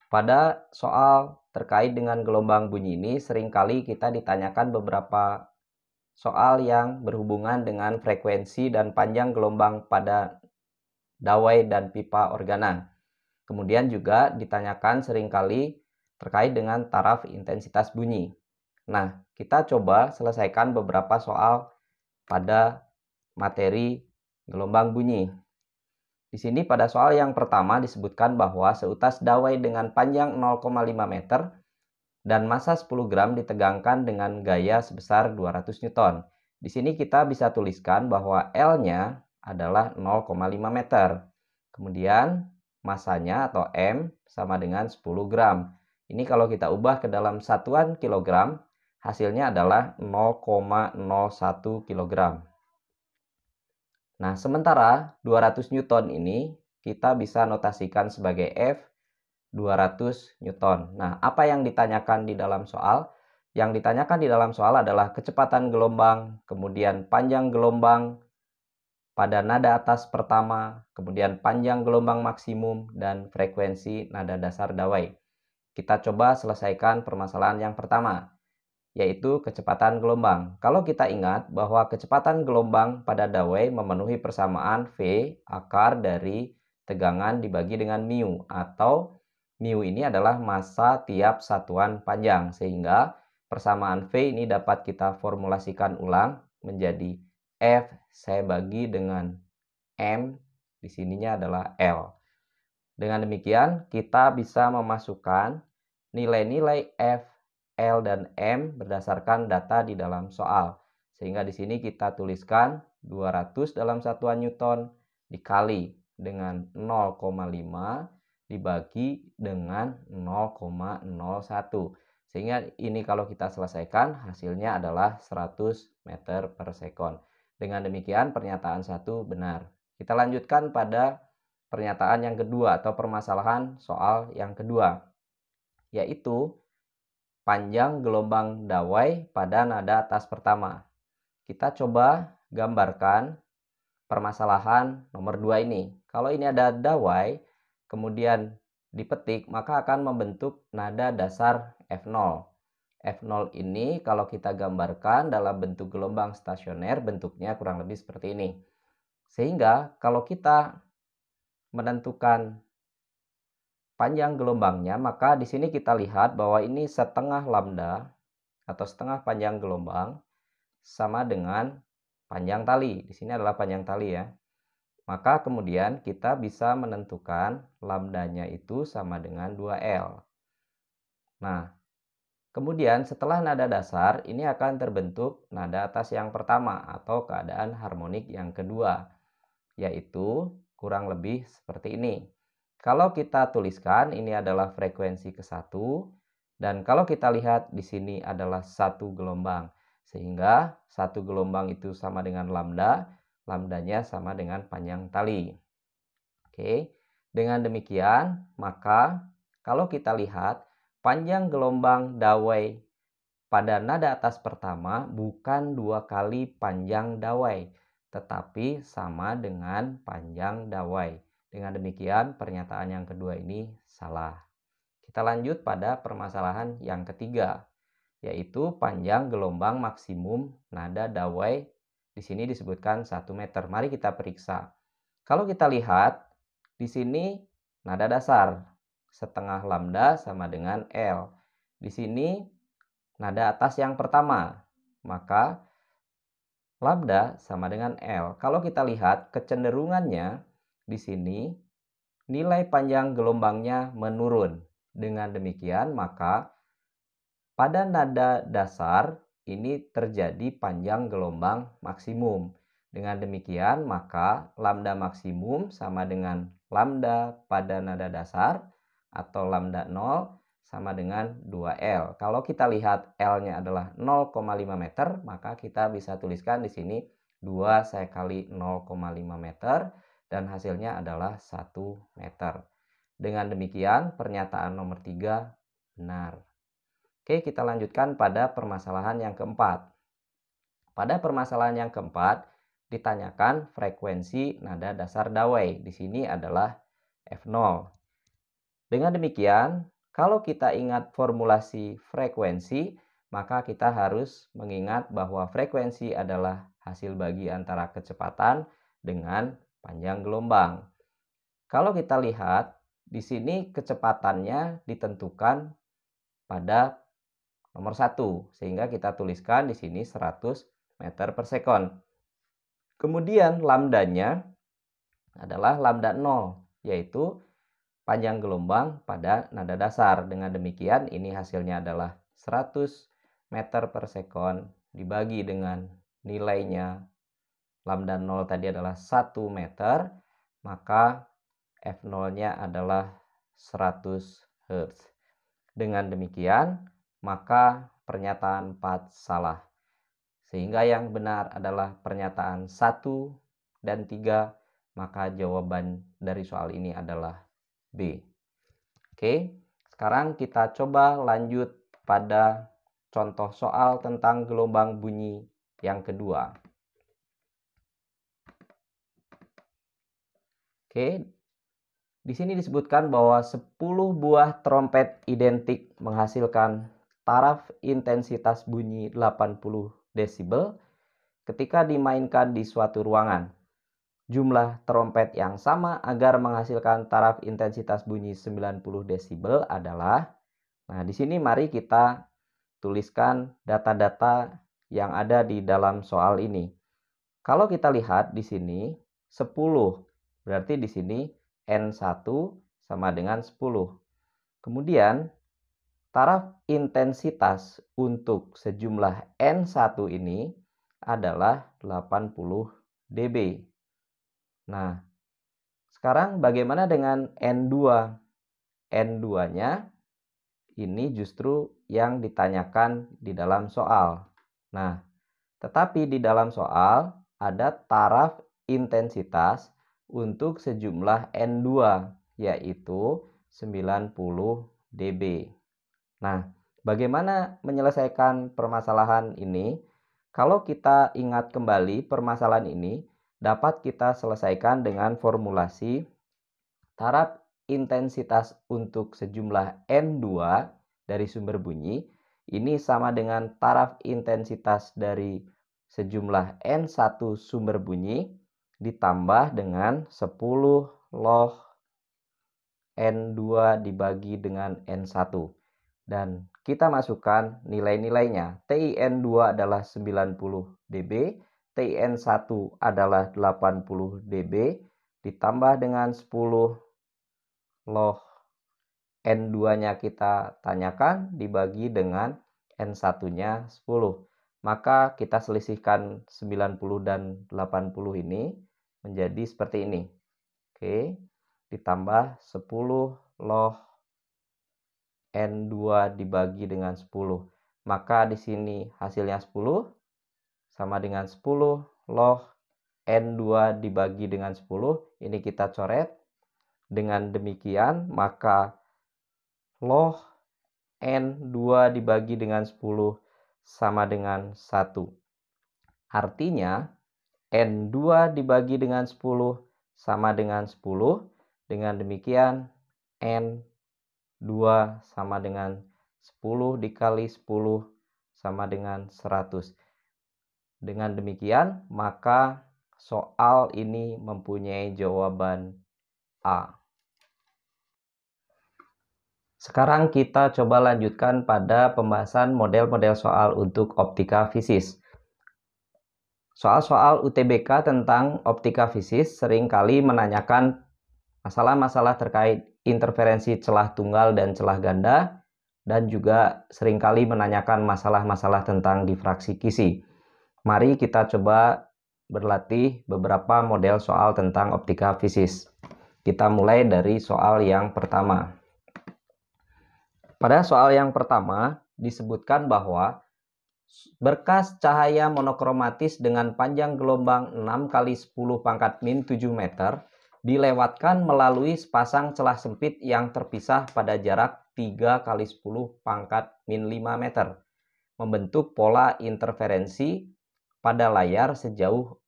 Pada soal Terkait dengan gelombang bunyi ini, seringkali kita ditanyakan beberapa soal yang berhubungan dengan frekuensi dan panjang gelombang pada dawai dan pipa organa. Kemudian juga ditanyakan seringkali terkait dengan taraf intensitas bunyi. Nah, kita coba selesaikan beberapa soal pada materi gelombang bunyi. Di sini pada soal yang pertama disebutkan bahwa seutas dawai dengan panjang 0,5 meter dan massa 10 gram ditegangkan dengan gaya sebesar 200 Newton. Di sini kita bisa tuliskan bahwa L-nya adalah 0,5 meter. Kemudian masanya atau M sama dengan 10 gram. Ini kalau kita ubah ke dalam satuan kilogram, hasilnya adalah 0,01 kilogram. Nah, sementara 200 Newton ini kita bisa notasikan sebagai F 200 Newton. Nah, apa yang ditanyakan di dalam soal? Yang ditanyakan di dalam soal adalah kecepatan gelombang, kemudian panjang gelombang pada nada atas pertama, kemudian panjang gelombang maksimum, dan frekuensi nada dasar dawai. Kita coba selesaikan permasalahan yang pertama yaitu kecepatan gelombang. Kalau kita ingat bahwa kecepatan gelombang pada dawai memenuhi persamaan V akar dari tegangan dibagi dengan mu atau mu ini adalah massa tiap satuan panjang sehingga persamaan V ini dapat kita formulasikan ulang menjadi F saya bagi dengan M di sininya adalah L. Dengan demikian kita bisa memasukkan nilai-nilai F L dan M berdasarkan data di dalam soal. Sehingga di sini kita tuliskan 200 dalam satuan Newton dikali dengan 0,5 dibagi dengan 0,01. Sehingga ini kalau kita selesaikan hasilnya adalah 100 meter per sekon. Dengan demikian pernyataan satu benar. Kita lanjutkan pada pernyataan yang kedua atau permasalahan soal yang kedua. Yaitu panjang gelombang dawai pada nada atas pertama. Kita coba gambarkan permasalahan nomor 2 ini. Kalau ini ada dawai, kemudian dipetik, maka akan membentuk nada dasar F0. F0 ini kalau kita gambarkan dalam bentuk gelombang stasioner, bentuknya kurang lebih seperti ini. Sehingga kalau kita menentukan panjang gelombangnya, maka di sini kita lihat bahwa ini setengah lambda atau setengah panjang gelombang sama dengan panjang tali. Di sini adalah panjang tali ya. Maka kemudian kita bisa menentukan lambdanya itu sama dengan 2L. Nah, kemudian setelah nada dasar ini akan terbentuk nada atas yang pertama atau keadaan harmonik yang kedua, yaitu kurang lebih seperti ini. Kalau kita tuliskan ini adalah frekuensi ke satu, dan kalau kita lihat di sini adalah satu gelombang. Sehingga satu gelombang itu sama dengan lambda, lambdanya sama dengan panjang tali. Oke. Dengan demikian, maka kalau kita lihat panjang gelombang dawai pada nada atas pertama bukan dua kali panjang dawai, tetapi sama dengan panjang dawai. Dengan demikian, pernyataan yang kedua ini salah. Kita lanjut pada permasalahan yang ketiga, yaitu panjang gelombang maksimum nada dawai. Di sini disebutkan 1 meter. Mari kita periksa. Kalau kita lihat, di sini nada dasar setengah lambda sama dengan L. Di sini nada atas yang pertama, maka lambda sama dengan L. Kalau kita lihat kecenderungannya di sini, nilai panjang gelombangnya menurun. Dengan demikian, maka pada nada dasar ini terjadi panjang gelombang maksimum. Dengan demikian, maka lambda maksimum sama dengan lambda pada nada dasar atau lambda 0 sama dengan 2L. Kalau kita lihat L-nya adalah 0,5 meter, maka kita bisa tuliskan di sini 2 saya kali 0,5 meter dan hasilnya adalah 1 meter. Dengan demikian, pernyataan nomor 3 benar. Oke, kita lanjutkan pada permasalahan yang keempat. Pada permasalahan yang keempat, ditanyakan frekuensi nada dasar dawai. Di sini adalah F0. Dengan demikian, kalau kita ingat formulasi frekuensi, maka kita harus mengingat bahwa frekuensi adalah hasil bagi antara kecepatan dengan panjang gelombang. Kalau kita lihat di sini kecepatannya ditentukan pada nomor satu sehingga kita tuliskan di sini 100 meter per sekon. Kemudian lambdanya adalah lambda 0 yaitu panjang gelombang pada nada dasar. Dengan demikian ini hasilnya adalah 100 meter per sekon dibagi dengan nilainya lambda 0 tadi adalah 1 meter, maka F0-nya adalah 100 Hz. Dengan demikian, maka pernyataan 4 salah. Sehingga yang benar adalah pernyataan 1 dan 3, maka jawaban dari soal ini adalah B. Oke, sekarang kita coba lanjut pada contoh soal tentang gelombang bunyi yang kedua. Oke. Di sini disebutkan bahwa 10 buah trompet identik menghasilkan taraf intensitas bunyi 80 desibel ketika dimainkan di suatu ruangan. Jumlah trompet yang sama agar menghasilkan taraf intensitas bunyi 90 desibel adalah Nah, di sini mari kita tuliskan data-data yang ada di dalam soal ini. Kalau kita lihat di sini 10 Berarti di sini N1 sama dengan 10. Kemudian taraf intensitas untuk sejumlah N1 ini adalah 80 dB. Nah, sekarang bagaimana dengan N2? N2-nya ini justru yang ditanyakan di dalam soal. Nah, tetapi di dalam soal ada taraf intensitas untuk sejumlah N2 yaitu 90 dB. Nah, bagaimana menyelesaikan permasalahan ini? Kalau kita ingat kembali permasalahan ini dapat kita selesaikan dengan formulasi taraf intensitas untuk sejumlah N2 dari sumber bunyi ini sama dengan taraf intensitas dari sejumlah N1 sumber bunyi ditambah dengan 10 log N2 dibagi dengan N1. Dan kita masukkan nilai-nilainya. TIN2 adalah 90 dB, TIN1 adalah 80 dB, ditambah dengan 10 log N2-nya kita tanyakan dibagi dengan N1-nya 10 maka kita selisihkan 90 dan 80 ini menjadi seperti ini. Oke, ditambah 10 log N2 dibagi dengan 10. Maka di sini hasilnya 10 sama dengan 10 log N2 dibagi dengan 10. Ini kita coret. Dengan demikian, maka log N2 dibagi dengan 10 sama dengan 1. Artinya, N2 dibagi dengan 10 sama dengan 10. Dengan demikian, N2 sama dengan 10 dikali 10 sama dengan 100. Dengan demikian, maka soal ini mempunyai jawaban A. Sekarang kita coba lanjutkan pada pembahasan model-model soal untuk optika fisis. Soal-soal UTBK tentang optika fisis seringkali menanyakan masalah-masalah terkait interferensi celah tunggal dan celah ganda, dan juga seringkali menanyakan masalah-masalah tentang difraksi kisi. Mari kita coba berlatih beberapa model soal tentang optika fisis. Kita mulai dari soal yang pertama. Pada soal yang pertama, disebutkan bahwa berkas cahaya monokromatis dengan panjang gelombang 6 kali 10 pangkat min 7 meter dilewatkan melalui sepasang celah sempit yang terpisah pada jarak 3 kali 10 pangkat min 5 meter, membentuk pola interferensi pada layar sejauh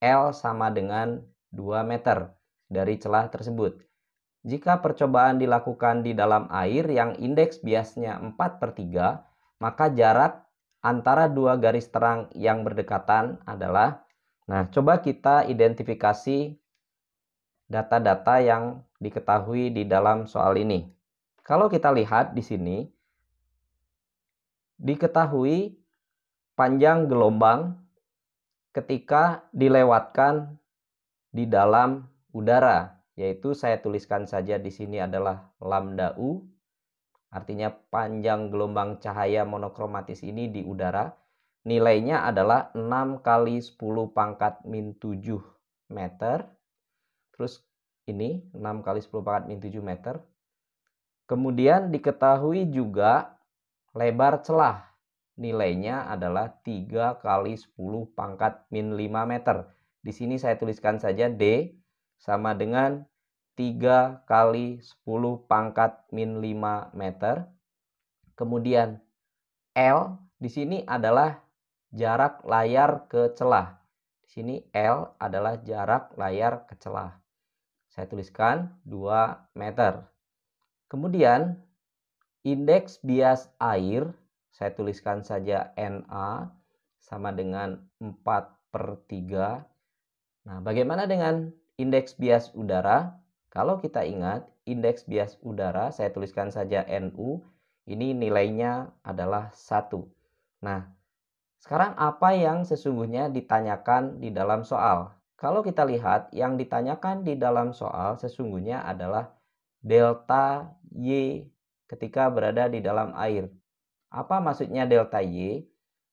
L sama dengan 2 meter dari celah tersebut. Jika percobaan dilakukan di dalam air yang indeks biasnya 4 per 3, maka jarak antara dua garis terang yang berdekatan adalah Nah, coba kita identifikasi data-data yang diketahui di dalam soal ini. Kalau kita lihat di sini, diketahui panjang gelombang ketika dilewatkan di dalam udara yaitu saya tuliskan saja di sini adalah lambda U, artinya panjang gelombang cahaya monokromatis ini di udara, nilainya adalah 6 kali 10 pangkat min 7 meter, terus ini 6 kali 10 pangkat min 7 meter, kemudian diketahui juga lebar celah, nilainya adalah 3 kali 10 pangkat min 5 meter. Di sini saya tuliskan saja D sama dengan 3 kali 10 pangkat min 5 meter. Kemudian L di sini adalah jarak layar ke celah. Di sini L adalah jarak layar ke celah. Saya tuliskan 2 meter. Kemudian indeks bias air, saya tuliskan saja NA sama dengan 4 per 3. Nah, bagaimana dengan Indeks bias udara, kalau kita ingat, indeks bias udara saya tuliskan saja NU, ini nilainya adalah 1. Nah, sekarang apa yang sesungguhnya ditanyakan di dalam soal? Kalau kita lihat, yang ditanyakan di dalam soal sesungguhnya adalah delta Y ketika berada di dalam air. Apa maksudnya delta Y?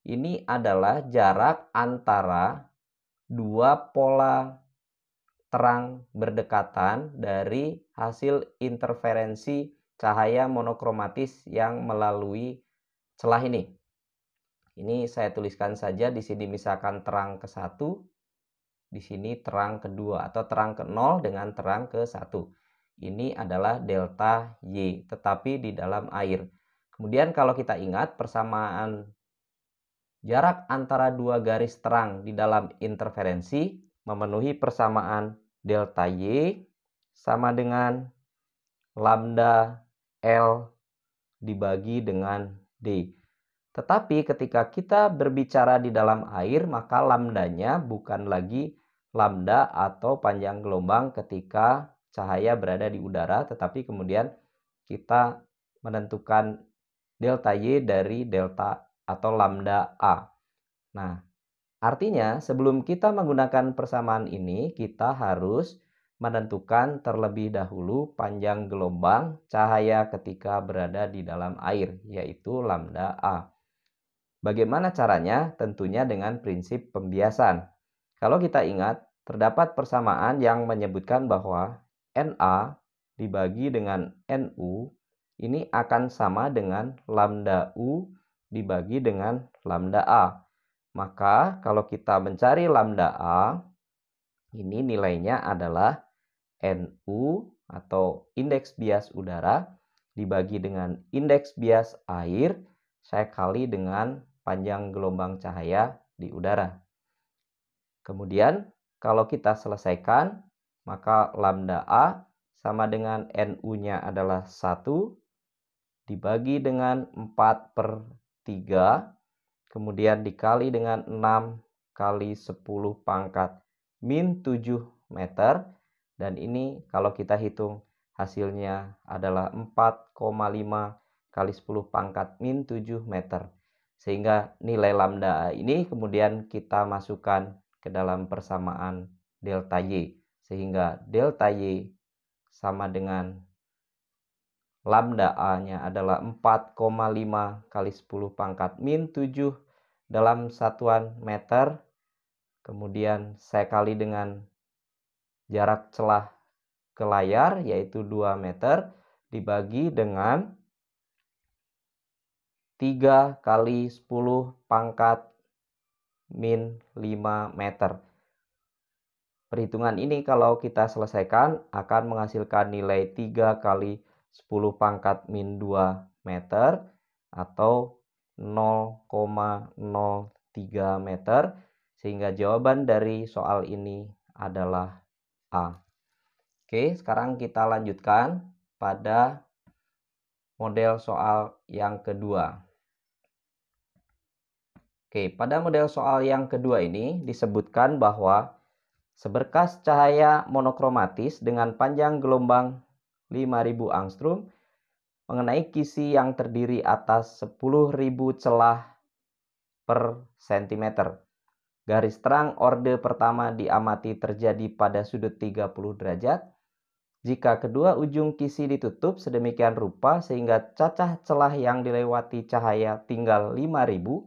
Ini adalah jarak antara dua pola terang berdekatan dari hasil interferensi cahaya monokromatis yang melalui celah ini. Ini saya tuliskan saja di sini misalkan terang ke satu, di sini terang ke 2 atau terang ke 0 dengan terang ke 1. Ini adalah delta Y tetapi di dalam air. Kemudian kalau kita ingat persamaan jarak antara dua garis terang di dalam interferensi memenuhi persamaan delta Y sama dengan lambda L dibagi dengan D. Tetapi ketika kita berbicara di dalam air, maka lambdanya bukan lagi lambda atau panjang gelombang ketika cahaya berada di udara, tetapi kemudian kita menentukan delta Y dari delta atau lambda A. Nah, Artinya, sebelum kita menggunakan persamaan ini, kita harus menentukan terlebih dahulu panjang gelombang cahaya ketika berada di dalam air, yaitu lambda A. Bagaimana caranya? Tentunya dengan prinsip pembiasan. Kalau kita ingat, terdapat persamaan yang menyebutkan bahwa NA dibagi dengan NU ini akan sama dengan lambda U dibagi dengan lambda A. Maka kalau kita mencari lambda A, ini nilainya adalah NU atau indeks bias udara dibagi dengan indeks bias air saya kali dengan panjang gelombang cahaya di udara. Kemudian kalau kita selesaikan maka lambda A sama dengan NU-nya adalah 1 dibagi dengan 4 per 3 kemudian dikali dengan 6 kali 10 pangkat min 7 meter dan ini kalau kita hitung hasilnya adalah 4,5 kali 10 pangkat min 7 meter sehingga nilai lambda ini kemudian kita masukkan ke dalam persamaan delta y sehingga delta y sama dengan Lambda A-nya adalah 4,5 kali 10 pangkat min 7 dalam satuan meter. Kemudian saya kali dengan jarak celah ke layar yaitu 2 meter dibagi dengan 3 kali 10 pangkat min 5 meter. Perhitungan ini kalau kita selesaikan akan menghasilkan nilai 3 kali 10 10 pangkat min 2 meter atau 0,03 meter sehingga jawaban dari soal ini adalah A. Oke, sekarang kita lanjutkan pada model soal yang kedua. Oke, pada model soal yang kedua ini disebutkan bahwa seberkas cahaya monokromatis dengan panjang gelombang 5000 angstrom mengenai kisi yang terdiri atas 10.000 celah per cm. Garis terang orde pertama diamati terjadi pada sudut 30 derajat. Jika kedua ujung kisi ditutup sedemikian rupa sehingga cacah celah yang dilewati cahaya tinggal 5000,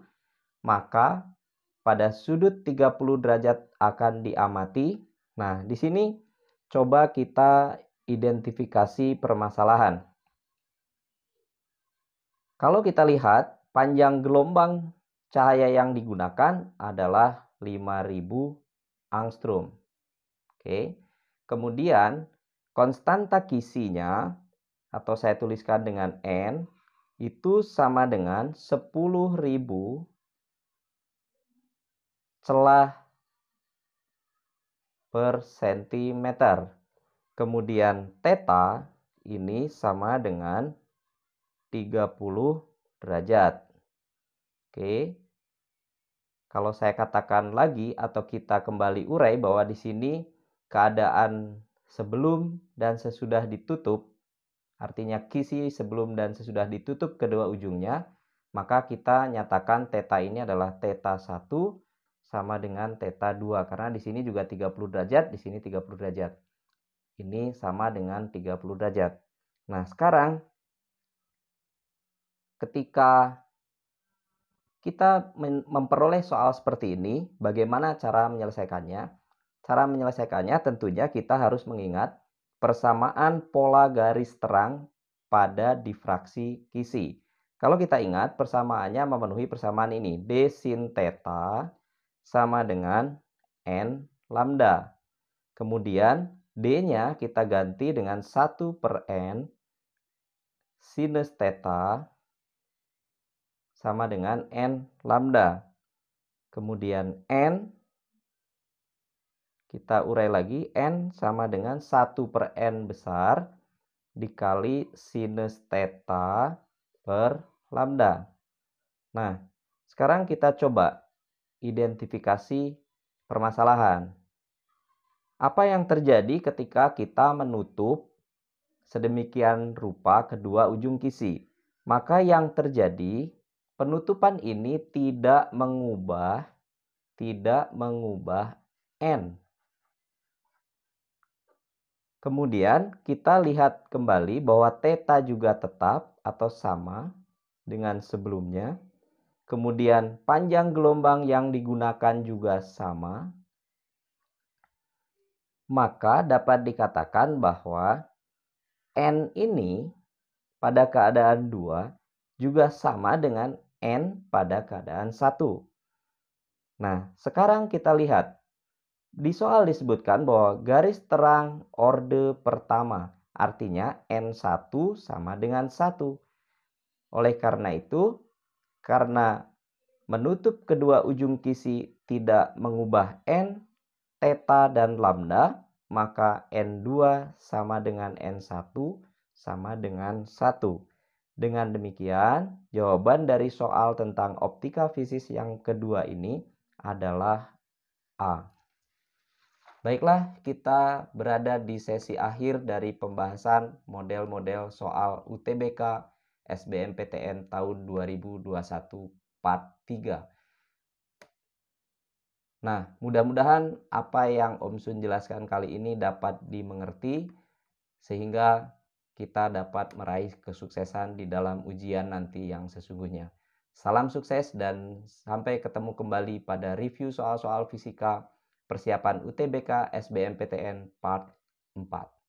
maka pada sudut 30 derajat akan diamati. Nah, di sini coba kita identifikasi permasalahan. Kalau kita lihat, panjang gelombang cahaya yang digunakan adalah 5000 angstrom. Oke. Kemudian konstanta kisinya atau saya tuliskan dengan n itu sama dengan 10.000 celah per sentimeter. Kemudian teta ini sama dengan 30 derajat. Oke. Kalau saya katakan lagi atau kita kembali urai bahwa di sini keadaan sebelum dan sesudah ditutup, artinya kisi sebelum dan sesudah ditutup kedua ujungnya, maka kita nyatakan teta ini adalah teta 1 sama dengan teta 2 karena di sini juga 30 derajat, di sini 30 derajat. Ini sama dengan 30 derajat. Nah, sekarang ketika kita memperoleh soal seperti ini, bagaimana cara menyelesaikannya? Cara menyelesaikannya tentunya kita harus mengingat persamaan pola garis terang pada difraksi kisi. Kalau kita ingat, persamaannya memenuhi persamaan ini. D sin theta sama dengan N lambda. Kemudian D-nya kita ganti dengan 1 per N sinus theta sama dengan N lambda. Kemudian N kita urai lagi N sama dengan 1 per N besar dikali sinus theta per lambda. Nah, sekarang kita coba identifikasi permasalahan. Apa yang terjadi ketika kita menutup sedemikian rupa kedua ujung kisi? Maka yang terjadi penutupan ini tidak mengubah tidak mengubah n. Kemudian kita lihat kembali bahwa theta juga tetap atau sama dengan sebelumnya. Kemudian panjang gelombang yang digunakan juga sama maka dapat dikatakan bahwa n ini pada keadaan 2 juga sama dengan n pada keadaan 1. Nah, sekarang kita lihat. Di soal disebutkan bahwa garis terang orde pertama, artinya N1 sama dengan 1. Oleh karena itu, karena menutup kedua ujung kisi tidak mengubah N, theta dan lambda, maka N2 sama dengan N1 sama dengan 1. Dengan demikian, jawaban dari soal tentang optika fisis yang kedua ini adalah A. Baiklah, kita berada di sesi akhir dari pembahasan model-model soal UTBK SBMPTN tahun 2021 part 3. Nah, mudah-mudahan apa yang Om Sun jelaskan kali ini dapat dimengerti sehingga kita dapat meraih kesuksesan di dalam ujian nanti yang sesungguhnya. Salam sukses dan sampai ketemu kembali pada review soal-soal fisika persiapan UTBK SBMPTN part 4.